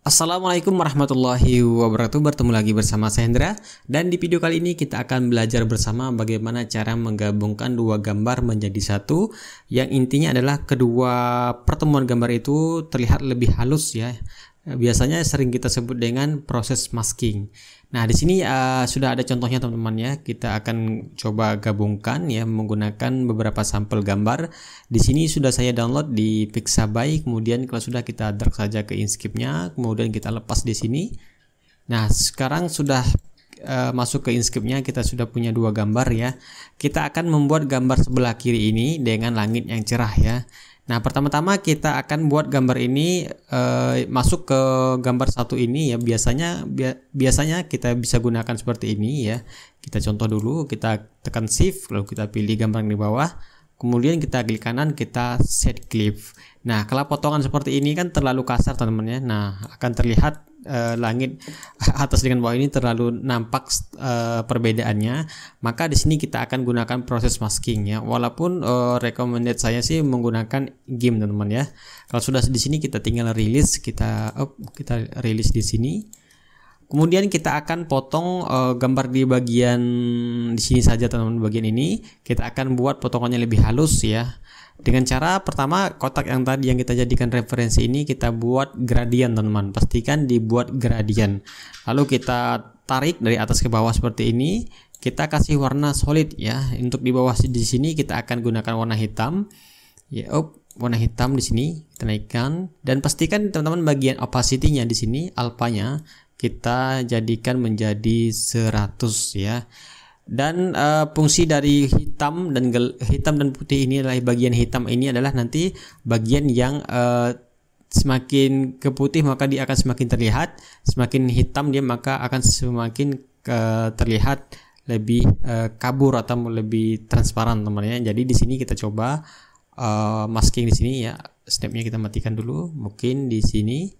Assalamualaikum warahmatullahi wabarakatuh Bertemu lagi bersama saya Hendra Dan di video kali ini kita akan belajar bersama Bagaimana cara menggabungkan dua gambar menjadi satu Yang intinya adalah kedua pertemuan gambar itu terlihat lebih halus ya Nah, biasanya sering kita sebut dengan proses masking. Nah, di sini uh, sudah ada contohnya teman-teman ya. Kita akan coba gabungkan ya menggunakan beberapa sampel gambar. Di sini sudah saya download di Pixabay, kemudian kalau sudah kita drag saja ke Inkscape-nya, kemudian kita lepas di sini. Nah, sekarang sudah uh, masuk ke Inkscape-nya kita sudah punya dua gambar ya. Kita akan membuat gambar sebelah kiri ini dengan langit yang cerah ya. Nah, pertama-tama kita akan buat gambar ini eh, masuk ke gambar satu ini ya. Biasanya bi biasanya kita bisa gunakan seperti ini ya. Kita contoh dulu, kita tekan shift lalu kita pilih gambar yang di bawah. Kemudian kita klik kanan, kita set clip. Nah, kalau potongan seperti ini kan terlalu kasar teman-teman ya. Nah, akan terlihat eh, langit atas dengan bawah ini terlalu nampak eh, perbedaannya, maka di sini kita akan gunakan proses masking ya. Walaupun eh, recommended saya sih menggunakan game teman-teman ya. Kalau sudah di sini kita tinggal rilis, kita up, kita rilis di sini. Kemudian kita akan potong uh, gambar di bagian di sini saja teman-teman bagian ini. Kita akan buat potongannya lebih halus ya. Dengan cara pertama kotak yang tadi yang kita jadikan referensi ini kita buat gradien teman-teman. Pastikan dibuat gradien. Lalu kita tarik dari atas ke bawah seperti ini. Kita kasih warna solid ya. Untuk di bawah di sini kita akan gunakan warna hitam. Ya, up warna hitam di sini kita naikkan dan pastikan teman-teman bagian opacity-nya di sini alfanya kita jadikan menjadi 100 ya dan uh, fungsi dari hitam dan gel hitam dan putih ini adalah bagian hitam ini adalah nanti bagian yang uh, semakin ke putih maka dia akan semakin terlihat semakin hitam dia maka akan semakin uh, terlihat lebih uh, kabur atau lebih transparan temannya jadi di sini kita coba uh, masking di sini ya stepnya kita matikan dulu mungkin di sini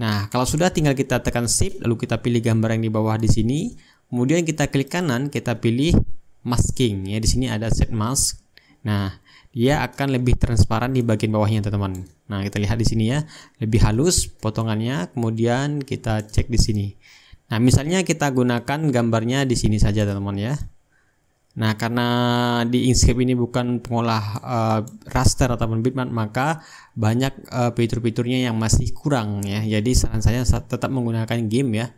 Nah, kalau sudah tinggal kita tekan shift lalu kita pilih gambar yang di bawah di sini. Kemudian kita klik kanan, kita pilih masking ya. Di sini ada set mask. Nah, dia akan lebih transparan di bagian bawahnya, teman-teman. Nah, kita lihat di sini ya, lebih halus potongannya. Kemudian kita cek di sini. Nah, misalnya kita gunakan gambarnya di sini saja, teman-teman ya. Nah, karena di Inkscape ini bukan pengolah uh, raster ataupun bitmap, maka banyak uh, fitur-fiturnya yang masih kurang ya. Jadi saran saya tetap menggunakan game ya.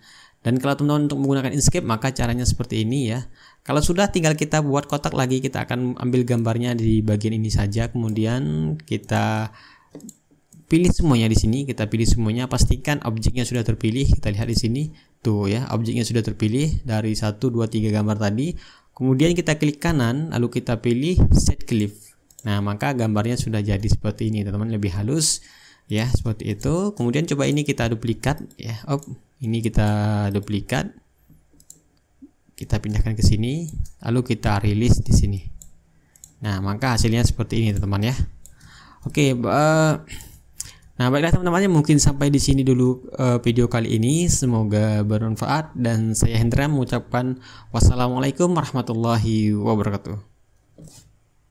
Dan kalau teman-teman untuk menggunakan Inkscape, maka caranya seperti ini ya. Kalau sudah tinggal kita buat kotak lagi, kita akan ambil gambarnya di bagian ini saja. Kemudian kita pilih semuanya di sini, kita pilih semuanya, pastikan objeknya sudah terpilih. Kita lihat di sini, tuh ya, objeknya sudah terpilih dari 1 2 3 gambar tadi Kemudian kita klik kanan, lalu kita pilih set clip. Nah, maka gambarnya sudah jadi seperti ini, teman-teman, lebih halus ya, seperti itu. Kemudian coba ini kita duplikat ya. Oh, ini kita duplikat. Kita pindahkan ke sini, lalu kita rilis di sini. Nah, maka hasilnya seperti ini, teman-teman ya. Oke, okay, uh, eh, Nah, baiklah teman-teman, mungkin sampai di sini dulu uh, video kali ini. Semoga bermanfaat dan saya Hendra mengucapkan wassalamualaikum warahmatullahi wabarakatuh.